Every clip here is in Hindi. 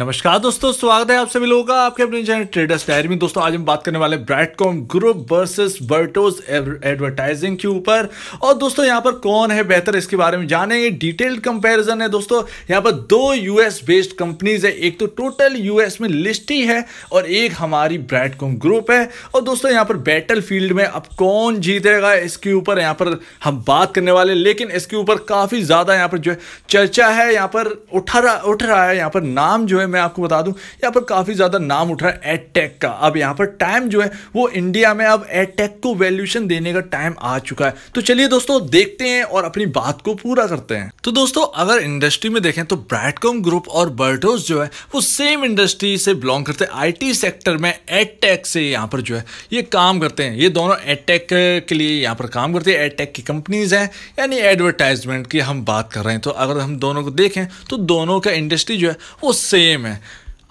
नमस्कार दोस्तों स्वागत है आप सभी लोगों का आपके अपने चैनल ट्रेडर्स डायरी में दोस्तों आज हम बात करने वाले Brightcom group versus Vertoz advertising के ऊपर और दोस्तों यहाँ पर कौन है बेहतर इसके बारे में जानेंगे डिटेल्ड कंपैरिजन है दोस्तों यहाँ पर दो यूएस बेस्ड कंपनीज है एक तो टोटल यूएस में लिस्ट ही है और एक हमारी ब्रैडकॉम ग्रुप है और दोस्तों यहाँ पर बैटल फील्ड में अब कौन जीतेगा इसके ऊपर यहाँ पर हम बात करने वाले लेकिन इसके ऊपर काफ़ी ज़्यादा यहाँ पर जो है चर्चा है यहाँ पर उठा रहा उठ रहा है यहाँ पर नाम जो है मैं आपको बता दूं यहाँ पर काफ़ी ज़्यादा नाम उठ रहा है एडटेक का अब यहाँ पर टाइम जो है वो इंडिया में अब एडटेक को वैल्यूशन देने का टाइम आ चुका है तो चलिए दोस्तों देखते हैं और अपनी बात को पूरा करते हैं तो दोस्तों अगर इंडस्ट्री में देखें तो ब्राइटकॉम ग्रुप और बर्टोस जो है वो सेम इंडस्ट्री से बिलोंग करते हैं आईटी सेक्टर में एडटेक से यहाँ पर जो है ये काम करते हैं ये दोनों एडटेक के लिए यहाँ पर काम करते हैं एडटेक की कंपनीज हैं यानी एडवर्टाइजमेंट की हम बात कर रहे हैं तो अगर हम दोनों को देखें तो दोनों का इंडस्ट्री जो है वो सेम है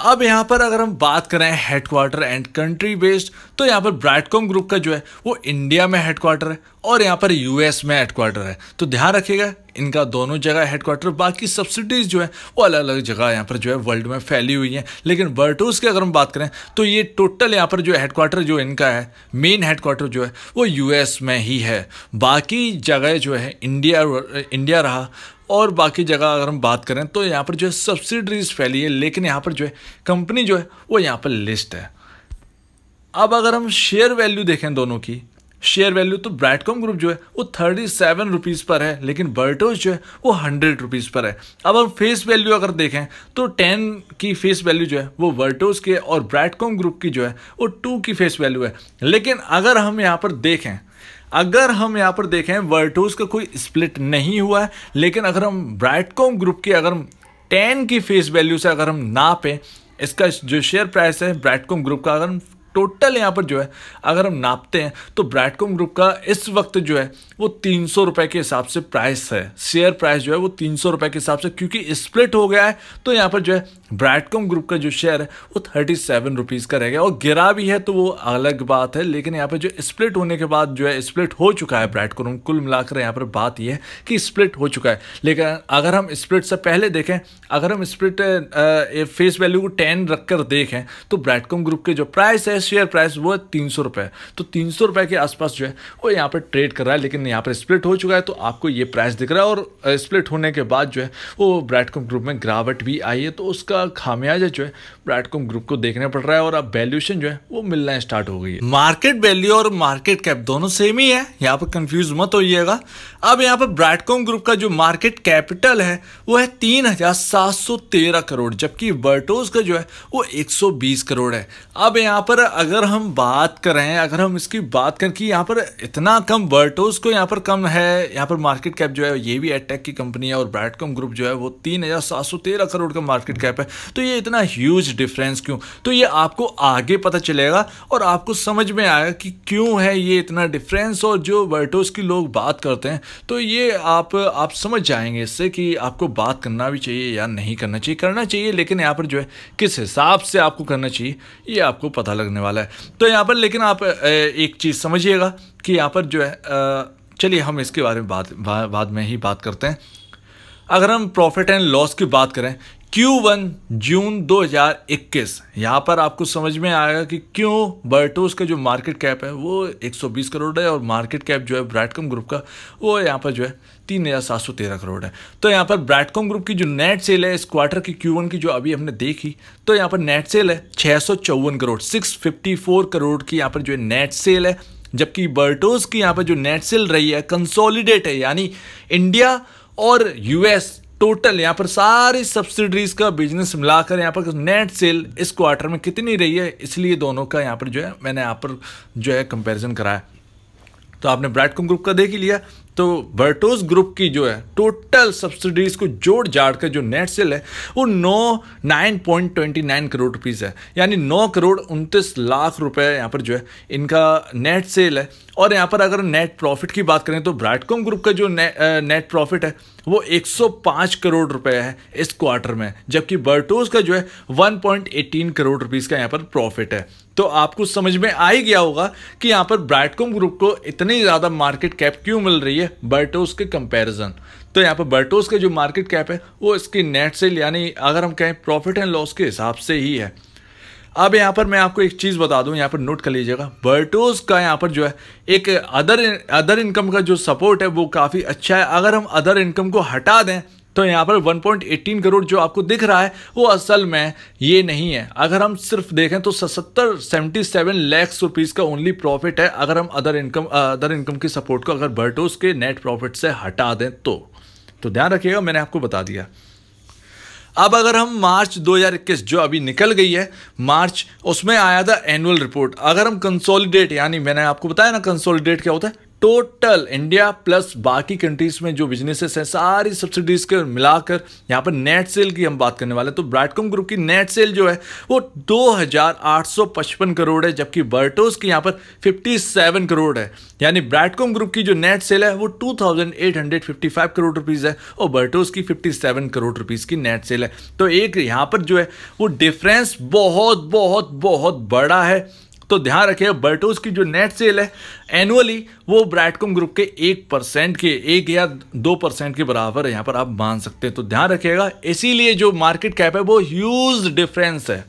अब यहाँ पर अगर हम बात करें हेडक्वार्टर एंड कंट्री बेस्ड तो यहाँ पर ब्राइटकॉम ग्रुप का जो है वो इंडिया में हेडक्वार्टर है और यहाँ पर यूएस में हेडक्वार्टर है तो ध्यान रखिएगा इनका दोनों जगह हेडक्वार्टर बाकी सब्सिडीज़ जो है वो अलग अलग जगह यहाँ पर जो है वर्ल्ड में फैली हुई हैं लेकिन वर्टोज की अगर हम बात करें तो ये टोटल यहाँ पर जो हेडक्वार्टर जो इनका है मेन हेडक्वार्टर जो है वो यूएस में ही है बाकी जगह जो है इंडिया इंडिया रहा और बाकी जगह अगर हम बात करें तो यहाँ पर जो है सब्सिडरीज फैली है लेकिन यहाँ पर जो है कंपनी जो है वो यहाँ पर लिस्ट है अब अगर हम शेयर वैल्यू देखें दोनों की शेयर वैल्यू तो ब्राइटकॉम ग्रुप जो है वो थर्टी सेवन रुपीज़ पर है लेकिन बर्टोज जो है वो हंड्रेड रुपीज़ पर है अब हम फेस वैल्यू अगर देखें तो टेन की फेस वैल्यू जो है वो बर्टोज के और ब्राइटकॉम ग्रुप की जो है वो टू की फेस वैल्यू है लेकिन अगर हम यहाँ पर देखें अगर हम यहाँ पर देखें वर्टोज़ का कोई स्प्लिट नहीं हुआ है लेकिन अगर हम ब्राइटकॉम ग्रुप की अगर हम टेन की फेस वैल्यू से अगर हम नापें इसका जो शेयर प्राइस है ब्राइटकॉम ग्रुप का अगर हम टोटल यहाँ पर जो है अगर हम नापते हैं तो ब्राइटकॉम ग्रुप का इस वक्त जो है वो तीन सौ रुपए के हिसाब से प्राइस है शेयर प्राइस जो है वो तीन सौ रुपए के हिसाब से क्योंकि स्प्लिट हो गया है तो यहाँ पर जो है ब्राइटकॉम ग्रुप का जो शेयर है वो थर्टी सेवन रुपीज़ का रह गया और गिरा भी है तो वो अलग बात है लेकिन यहाँ पर जो स्प्लिट होने के बाद जो है स्प्लिट हो चुका है ब्राइटकॉम कुल मिलाकर यहाँ पर बात यह है कि स्प्लिट हो चुका है लेकिन अगर हम स्प्लिट से पहले देखें अगर हम स्प्लिट फेस वैल्यू को टेन रख कर देखें तो ब्राइटकॉम ग्रुप के जो प्राइस है शेयर प्राइस वो है तीन सौ रुपये तो तीन सौ रुपये के आसपास जो है वो यहाँ पर ट्रेड कर रहा है लेकिन यहाँ पर स्प्लिट हो चुका है तो आपको ये प्राइस दिख रहा है और स्प्लिट होने के बाद जो है वो ब्राइटकॉम ग्रुप में गिरावट भी आई है तो उसका खामियाजा जो है ब्राइटकॉम ग्रुप को देखना पड़ रहा है और अब वैल्यूशन जो है वो मिलना स्टार्ट हो गई है मार्केट वैल्यू और मार्केट कैप दोनों सेम ही है यहाँ पर कंफ्यूज मत होइएगा अब यहाँ पर ब्राइटकॉम ग्रुप का जो मार्केट कैपिटल है वो है तीन करोड़ जबकि वर्टोज का जो है वो एक करोड़ है अब यहाँ पर अगर हम बात करें अगर हम इसकी बात करें कि यहाँ पर इतना कम वर्टोज को यहाँ पर कम है यहाँ पर मार्केट कैप जो है ये भी एटेक की कंपनी है और ब्राइटकॉम ग्रुप जो है वो तीन हज़ार सात सौ तेरह करोड़ का मार्केट कैप है तो ये इतना ह्यूज डिफरेंस क्यों तो ये आपको आगे पता चलेगा और आपको समझ में आएगा कि क्यों है ये इतना डिफरेंस और जो वर्टोस की लोग बात करते हैं तो ये आप आप समझ जाएंगे इससे कि आपको बात करना भी चाहिए या नहीं करना चाहिए करना चाहिए लेकिन यहाँ पर जो है किस हिसाब से आपको करना चाहिए ये आपको पता लगने वाला है तो यहाँ पर लेकिन आप एक चीज़ समझिएगा कि यहाँ पर जो है आ, चलिए हम इसके बारे में बात बाद में ही बात करते हैं अगर हम प्रॉफिट एंड लॉस की बात करें Q1 जून 2021 यहाँ पर आपको समझ में आएगा कि क्यों बर्टोस का जो मार्केट कैप है वो 120 करोड़ है और मार्केट कैप जो है ब्राइटकॉम ग्रुप का वो यहाँ पर जो है तीन हज़ार सात सौ तेरह करोड़ है तो यहाँ पर ब्रैडकॉम ग्रुप की जो नेट सेल है इस क्वार्टर की Q1 की जो अभी हमने देखी तो यहाँ पर नेट सेल है छः सौ चौवन crore six fifty four crore की यहाँ पर जो है नेट सेल है जबकि बर्टोज की यहाँ पर जो नेट सेल रही है कंसोलिडेट है यानी इंडिया और यूएस टोटल यहाँ पर सारी सब्सिडीज का बिजनेस मिलाकर यहाँ पर नेट सेल इस क्वार्टर में कितनी रही है इसलिए दोनों का यहाँ पर जो है मैंने यहाँ पर जो है कंपैरिजन कराया तो आपने ब्राइटकॉम ग्रुप का देख ही लिया तो बर्टोज ग्रुप की जो है टोटल सब्सिडीज को जोड़ जाड़ कर जो नेट सेल है वो नौ nine point twenty nine crore rupees है यानी नौ करोड़ उनतीस लाख रुपए यहाँ पर जो है इनका नेट सेल है और यहाँ पर अगर नेट प्रॉफिट की बात करें तो ब्राइटकॉम ग्रुप का जो ने, नेट प्रॉफिट है वो 105 करोड़ रुपए है इस क्वार्टर में जबकि बर्टोज का जो है 1.18 करोड़ रुपीज़ का यहाँ पर प्रॉफिट है तो आपको समझ में आ ही गया होगा कि यहाँ पर ब्राइटकॉम ग्रुप को इतनी ज़्यादा मार्केट कैप क्यों मिल रही है बर्टोस के कंपैरिजन तो यहाँ पर बर्टोस का जो मार्केट कैप है वो इसकी नेट सेल यानी अगर हम कहें प्रॉफिट एंड लॉस के हिसाब से ही है अब यहाँ पर मैं आपको एक चीज़ बता दूँ यहाँ पर नोट कर लीजिएगा बर्टोज का यहाँ पर जो है एक अदर अदर इनकम का जो सपोर्ट है वो काफ़ी अच्छा है अगर हम अदर इनकम को हटा दें तो यहाँ पर 1.18 करोड़ जो आपको दिख रहा है वो असल में ये नहीं है अगर हम सिर्फ देखें तो सतर सेवेंटी सेवन लैक्स रुपीज़ का ओनली प्रॉफिट है अगर हम अदर इनकम अदर इनकम की सपोर्ट को अगर बर्टोस के नेट प्रॉफिट से हटा दें तो तो ध्यान रखिएगा मैंने आपको बता दिया अब अगर हम मार्च 2021 जो अभी निकल गई है मार्च उसमें आया था एनुअल रिपोर्ट अगर हम कंसोलिडेट यानी मैंने आपको बताया ना कंसोलिडेट क्या होता है टोटल इंडिया प्लस बाकी कंट्रीज में जो बिजनेसेस हैं सारी सब्सिडीज के मिलाकर यहाँ पर नेट सेल की हम बात करने वाले हैं तो ब्राइटकॉम ग्रुप की नेट सेल जो है वो 2855 करोड़ है जबकि बर्टोस की यहाँ पर 57 करोड़ है यानी ब्राइटकॉम ग्रुप की जो नेट सेल है वो 2855 करोड़ रुपीज़ है और बर्टोस की 57 करोड़ रुपीज़ की नेट सेल है तो एक यहाँ पर जो है वो डिफरेंस बहुत बहुत बहुत बड़ा है तो ध्यान रखें बर्टोज की जो नेट सेल है एनुअली वो ब्राइटकॉम ग्रुप के एक परसेंट के एक या दो परसेंट के बराबर यहाँ पर आप मान सकते हैं तो ध्यान रखिएगा इसीलिए जो मार्केट कैप है वो ह्यूज डिफरेंस है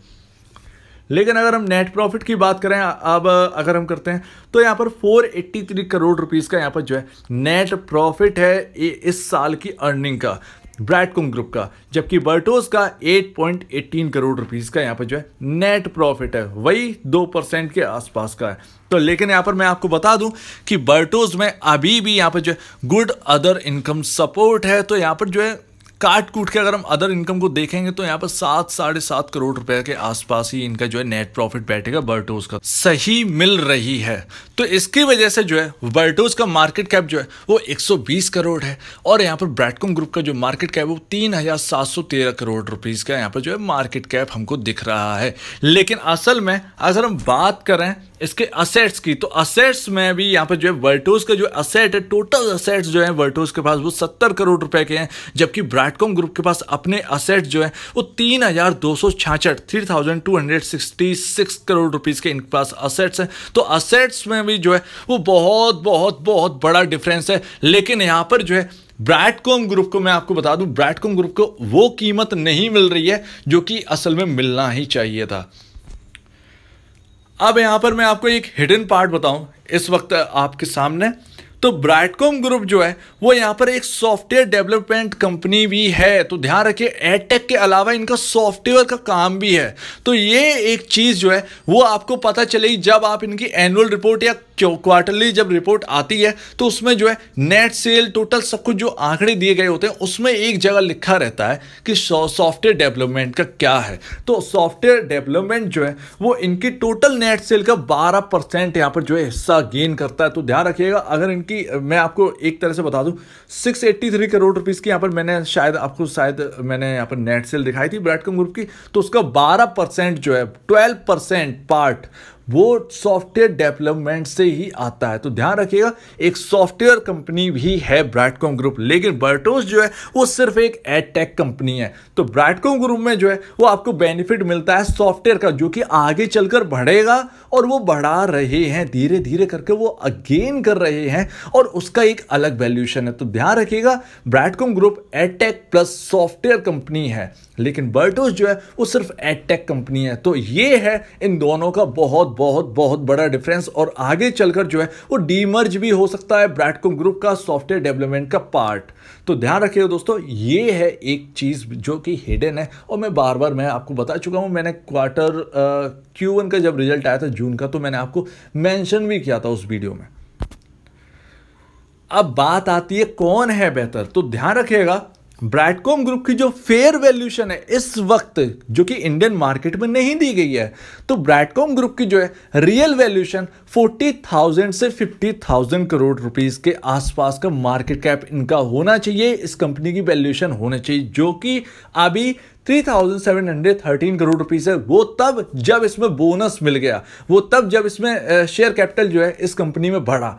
लेकिन अगर हम नेट प्रॉफिट की बात करें अब अगर हम करते हैं तो यहाँ पर 483 करोड़ रुपीस का यहाँ पर जो है नेट प्रॉफिट है इस साल की अर्निंग का ब्रैडकॉम ग्रुप का जबकि बर्टोस का 8.18 करोड़ रुपीस का यहाँ पर जो है नेट प्रॉफिट है वही दो परसेंट के आसपास का है तो लेकिन यहाँ पर मैं आपको बता दूं कि बर्टोस में अभी भी यहाँ पर जो है गुड अदर इनकम सपोर्ट है तो यहाँ पर जो है काट कूट के अगर हम अदर इनकम को देखेंगे तो यहाँ पर सात साढ़े सात करोड़ रुपए के आसपास ही इनका जो है नेट प्रॉफिट बैठेगा बर्टोज का सही मिल रही है तो इसकी वजह से जो है बर्टोज का मार्केट कैप जो है वो 120 करोड़ है और यहाँ पर ब्रैडकॉम ग्रुप का जो मार्केट कैप है वो तीन करोड़ रुपीज़ का यहाँ पर जो है मार्केट कैप हमको दिख रहा है लेकिन असल में अगर हम बात करें इसके असेट्स की तो असेट्स में भी यहाँ पे जो है वर्टोज का जो असेट है टोटल असेट्स जो है वर्टोज के पास वो सत्तर करोड़ रुपए के हैं जबकि ब्राडकॉम ग्रुप के पास अपने असेट्स जो है वो तीन हजार दो सौ छाछठ three thousand two hundred sixty six crore rupees के इनके पास असेट्स हैं तो असेट्स में भी जो है वो बहुत बहुत बहुत बड़ा डिफरेंस है लेकिन यहाँ पर जो है ब्रैडकॉम ग्रुप को मैं आपको बता दूँ ब्रैडकॉम ग्रुप को वो कीमत नहीं मिल रही है जो कि असल में मिलना ही चाहिए था अब यहाँ पर मैं आपको एक हिडन पार्ट बताऊं इस वक्त आपके सामने तो ब्राइटकॉम ग्रुप जो है वो यहाँ पर एक सॉफ्टवेयर डेवलपमेंट कंपनी भी है तो ध्यान रखिए एयरटेक के अलावा इनका सॉफ्टवेयर का काम भी है तो ये एक चीज़ जो है वो आपको पता चलेगी जब आप इनकी एनुअल रिपोर्ट या क्वार्टरली जब रिपोर्ट आती है तो उसमें जो है नेट सेल टोटल सब कुछ जो आंकड़े दिए गए होते हैं उसमें एक जगह लिखा रहता है कि सॉफ्टवेयर डेवलपमेंट का क्या है तो सॉफ्टवेयर डेवलपमेंट जो है वो इनकी टोटल नेट सेल का बारह परसेंट यहाँ पर जो है हिस्सा गेन करता है तो ध्यान रखिएगा अगर इनकी क्योंकि मैं आपको एक तरह से बता दूं 683 करोड़ रुपीस की यहाँ पर मैंने शायद आपको शायद मैंने यहाँ पर नेट सेल दिखाई थी ब्रैडकॉम ग्रुप की तो उसका 12 परसेंट जो है 12 परसेंट पार्ट वो सॉफ्टवेयर डेवलपमेंट से ही आता है तो ध्यान रखिएगा एक सॉफ्टवेयर कंपनी भी है ब्राइटकॉम ग्रुप लेकिन बर्टोस जो है वो सिर्फ एक एडटेक कंपनी है तो ब्राइटकॉम ग्रुप में जो है वो आपको बेनिफिट मिलता है सॉफ्टवेयर का जो कि आगे चलकर बढ़ेगा और वो बढ़ा रहे हैं धीरे धीरे करके वो अगेन कर रहे हैं और उसका एक अलग वैल्यूशन है तो ध्यान रखिएगा Brightcom group adtech plus software company है लेकिन बर्टोस जो है वो सिर्फ एडटेक कंपनी है तो ये है इन दोनों का बहुत बहुत बहुत बड़ा डिफरेंस और आगे चलकर जो है वो डीमर्ज भी हो सकता है ब्रैडकॉम ग्रुप का सॉफ्टवेयर डेवलपमेंट का पार्ट तो ध्यान रखिए दोस्तों ये है एक चीज़ जो कि हिडन है और मैं बार बार मैं आपको बता चुका हूँ मैंने क्वार्टर क्यू वन का जब रिजल्ट आया था जून का तो मैंने आपको मैंशन भी किया था उस वीडियो में अब बात आती है कौन है बेहतर तो ध्यान रखिएगा ब्रैडकॉम ग्रुप की जो फेयर वैल्यूशन है इस वक्त जो कि इंडियन मार्केट में नहीं दी गई है तो ब्रैडकॉम ग्रुप की जो है रियल वैल्यूशन 40,000 से 50,000 करोड़ रुपीस के आसपास का मार्केट कैप इनका होना चाहिए इस कंपनी की वैल्यूशन होना चाहिए जो कि अभी 3,713 करोड़ रुपीस है वो तब जब इसमें बोनस मिल गया वो तब जब इसमें शेयर कैपिटल जो है इस कंपनी में बढ़ा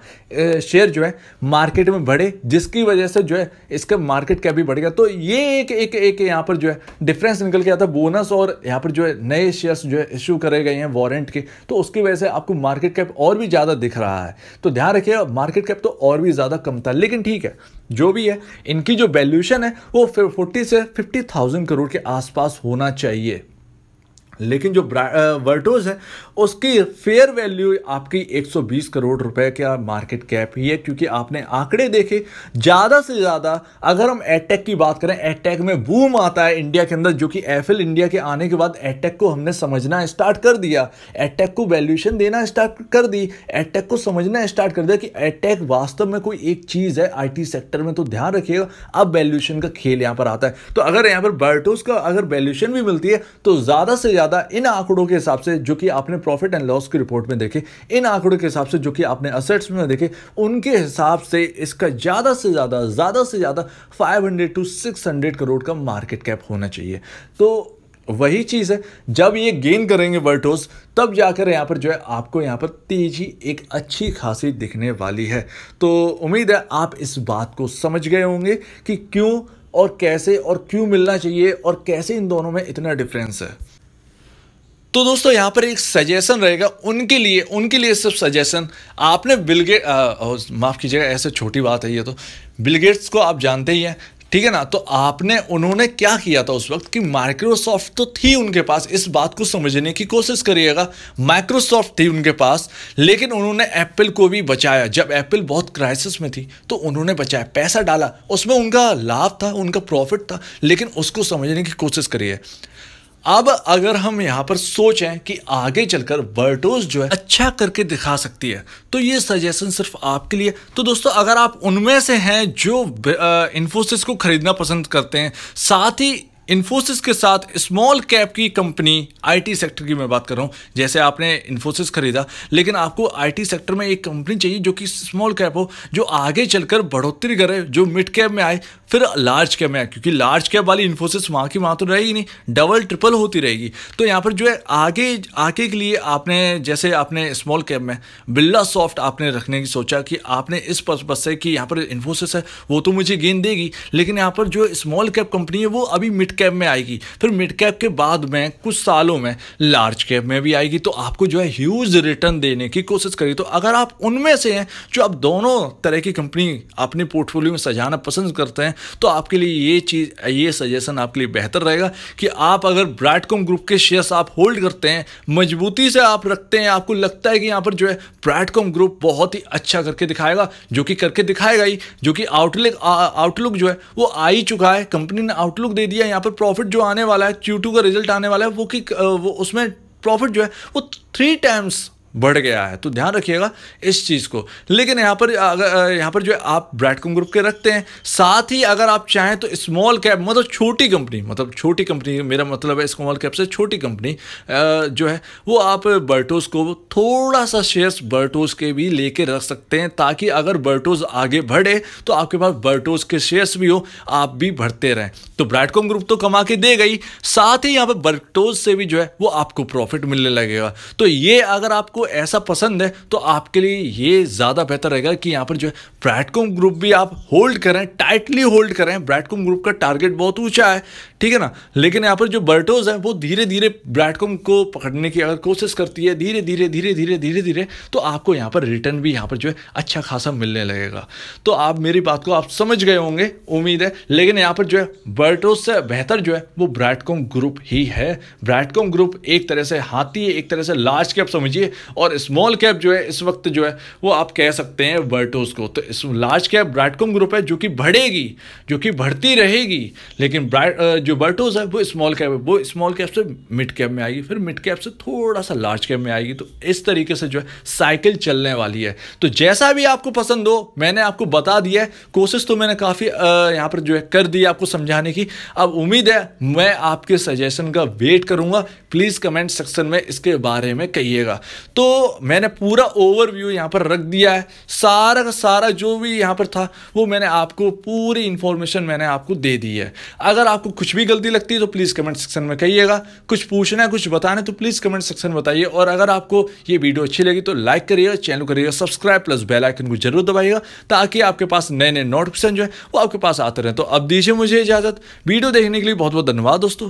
शेयर जो है मार्केट में बढ़े जिसकी वजह से जो है इसका मार्केट कैप भी बढ़ गया तो ये एक एक एक यहाँ पर जो है डिफरेंस निकल गया था बोनस और यहाँ पर जो है नए शेयर्स जो है इशू करे गए हैं वारंट के तो उसकी वजह से आपको मार्केट कैप और भी ज़्यादा दिख रहा है तो ध्यान रखिएगा मार्केट कैप तो और भी ज़्यादा कम था लेकिन ठीक है जो भी है इनकी जो वैल्यूशन है वो फिर फोर्टी से फिफ्टी थाउजेंड करोड़ के आसपास होना चाहिए लेकिन जो वर्टोज है उसकी फेयर वैल्यू आपकी 120 करोड़ रुपए का मार्केट कैप ही है क्योंकि आपने आंकड़े देखे ज़्यादा से ज़्यादा अगर हम एटेक की बात करें एटेक में बूम आता है इंडिया के अंदर जो कि एफ इंडिया के आने के बाद एटेक को हमने समझना स्टार्ट कर दिया एटेक को वैल्यूशन देना स्टार्ट कर दी एटेक को समझना स्टार्ट कर दिया कि एटेक वास्तव में कोई एक चीज़ है आई सेक्टर में तो ध्यान रखिएगा अब वैल्यूशन का खेल यहाँ पर आता है तो अगर यहाँ पर बर्टोज का अगर वैल्यूशन भी मिलती है तो ज़्यादा से ज़्यादा ज़्यादा इन आंकड़ों के हिसाब से जो कि आपने प्रॉफिट एंड लॉस की रिपोर्ट में देखे इन आंकड़ों के हिसाब से जो कि आपने असेट्स में देखे उनके हिसाब से इसका ज़्यादा से ज़्यादा ज़्यादा से ज़्यादा 500 टू 600 करोड़ का मार्केट कैप होना चाहिए तो वही चीज़ है जब ये गेन करेंगे वर्टोस तब जाकर यहां पर जो है आपको यहां पर तेजी एक अच्छी खासी दिखने वाली है तो उम्मीद है आप इस बात को समझ गए होंगे कि क्यों और कैसे और क्यों मिलना चाहिए और कैसे इन दोनों में इतना डिफरेंस है तो दोस्तों यहाँ पर एक सजेशन रहेगा उनके लिए उनके लिए सिर्फ सजेशन आपने बिलगेट माफ़ कीजिएगा ऐसे छोटी बात है ये तो बिलगेट्स को आप जानते ही हैं ठीक है ना तो आपने उन्होंने क्या किया था उस वक्त कि माइक्रोसॉफ्ट तो थी उनके पास इस बात को समझने की कोशिश करिएगा माइक्रोसॉफ्ट थी उनके पास लेकिन उन्होंने एप्पल को भी बचाया जब एप्पल बहुत क्राइसिस में थी तो उन्होंने बचाया पैसा डाला उसमें उनका लाभ था उनका प्रॉफिट था लेकिन उसको समझने की कोशिश करिए अब अगर हम यहाँ पर सोचें कि आगे चलकर वर्टोज जो है अच्छा करके दिखा सकती है तो ये सजेशन सिर्फ आपके लिए तो दोस्तों अगर आप उनमें से हैं जो इन्फोसिस को खरीदना पसंद करते हैं साथ ही इन्फोसिस के साथ स्मॉल कैप की कंपनी आईटी सेक्टर की मैं बात कर रहा हूँ जैसे आपने इन्फोसिस खरीदा लेकिन आपको आईटी सेक्टर में एक कंपनी चाहिए जो कि स्मॉल कैप हो जो आगे चलकर बढ़ोतरी करे जो मिड कैप में आए फिर लार्ज कैप में आए क्योंकि लार्ज कैप वाली इन्फोसिस वहाँ की वहाँ तो रहेगी नहीं डबल ट्रिपल होती रहेगी तो यहाँ पर जो है आगे आगे के लिए आपने जैसे आपने स्मॉल कैप में बिल्ला सॉफ्ट आपने रखने की सोचा कि आपने इस पर्पज से कि यहाँ पर इन्फोसिस है वो तो मुझे गेंद देगी लेकिन यहाँ पर जो स्मॉल कैप कंपनी है वो अभी मिड कैप में आएगी फिर मिड कैप के बाद में कुछ सालों में लार्ज कैप में भी आएगी तो आपको जो है ह्यूज रिटर्न देने की कोशिश करेगी तो अगर आप उनमें से हैं जो आप दोनों तरह की कंपनी अपने पोर्टफोलियो में सजाना पसंद करते हैं तो आपके लिए ये चीज़ ये सजेशन आपके लिए बेहतर रहेगा कि आप अगर ब्राइटकॉम ग्रुप के शेयर्स आप होल्ड करते हैं मजबूती से आप रखते हैं आपको लगता है कि यहाँ पर जो है ब्राइटकॉम ग्रुप बहुत ही अच्छा करके दिखाएगा जो कि करके दिखाएगा ही जो कि आउटलुक आउटलुक जो है वो आ ही चुका है कंपनी ने आउटलुक दे दिया यहाँ पर पर तो प्रॉफिट जो आने वाला है क्यू का रिजल्ट आने वाला है वो कि वो उसमें प्रॉफिट जो है वो थ्री टाइम्स बढ़ गया है तो ध्यान रखिएगा इस चीज़ को लेकिन यहाँ पर अगर यहाँ पर जो है आप ब्रैडकॉम ग्रुप के रखते हैं साथ ही अगर आप चाहें तो स्मॉल कैप मतलब छोटी कंपनी मतलब छोटी कंपनी मेरा मतलब है स्मॉल कैप से छोटी कंपनी जो है वो आप बर्टोस को थोड़ा सा शेयर्स बर्टोस के भी लेके रख सकते हैं ताकि अगर बर्टोस आगे बढ़े तो आपके पास बर्टोस के शेयर्स भी हो आप भी बढ़ते रहें तो ब्रैडकॉम ग्रुप तो कमा के दे गई साथ ही यहाँ पर बर्टोज से भी जो है वो आपको प्रॉफिट मिलने लगेगा तो ये अगर आपको आपको ऐसा पसंद है तो आपके लिए ये ज़्यादा बेहतर रहेगा कि यहाँ पर जो है ब्रैडकॉम ग्रुप भी आप होल्ड करें टाइटली होल्ड करें ब्रैडकॉम ग्रुप का टारगेट बहुत ऊंचा है ठीक है ना लेकिन यहाँ पर जो बर्टोज है वो धीरे धीरे ब्रैडकॉम को पकड़ने की अगर कोशिश करती है धीरे धीरे धीरे धीरे धीरे धीरे तो आपको यहाँ पर रिटर्न भी यहाँ पर जो है अच्छा खासा मिलने लगेगा तो आप मेरी बात को आप समझ गए होंगे उम्मीद है लेकिन यहाँ पर जो है बर्टोज से बेहतर जो है वो ब्रैडकॉम ग्रुप ही है ब्रैडकॉम ग्रुप एक तरह से हाथी एक तरह से लार्ज कैप समझिए और स्मॉल कैप जो है इस वक्त जो है वो आप कह सकते हैं बर्टोज को तो इस लार्ज कैप ब्रैडकॉम ग्रुप है जो कि बढ़ेगी जो कि बढ़ती रहेगी लेकिन ब्राइट जो बर्टोज है वो स्मॉल कैप है वो स्मॉल कैप से मिड कैप में आएगी फिर मिड कैप से थोड़ा सा लार्ज कैप में आएगी तो इस तरीके से जो है साइकिल चलने वाली है तो जैसा भी आपको पसंद हो मैंने आपको बता दिया है कोशिश तो मैंने काफ़ी यहाँ पर जो है कर दी आपको समझाने की अब उम्मीद है मैं आपके सजेशन का वेट करूँगा प्लीज़ कमेंट सेक्शन में इसके बारे में कहिएगा तो मैंने पूरा ओवरव्यू यहाँ पर रख दिया है सारा का सारा जो भी यहाँ पर था वो मैंने आपको पूरी इन्फॉर्मेशन मैंने आपको दे दी है अगर आपको कुछ भी गलती लगती है तो प्लीज़ कमेंट सेक्शन में कहिएगा कुछ पूछना है कुछ बताना है तो प्लीज़ कमेंट सेक्शन में बताइए और अगर आपको ये वीडियो अच्छी लगी तो लाइक करिएगा चैनल करिएगा सब्सक्राइब प्लस बेल आइकन को जरूर दबाइएगा ताकि आपके पास नए नए नोटिफिकेशन जो है वो आपके पास आते रहे तो अब दीजिए मुझे इजाज़त वीडियो देखने के लिए बहुत बहुत धन्यवाद दोस्तों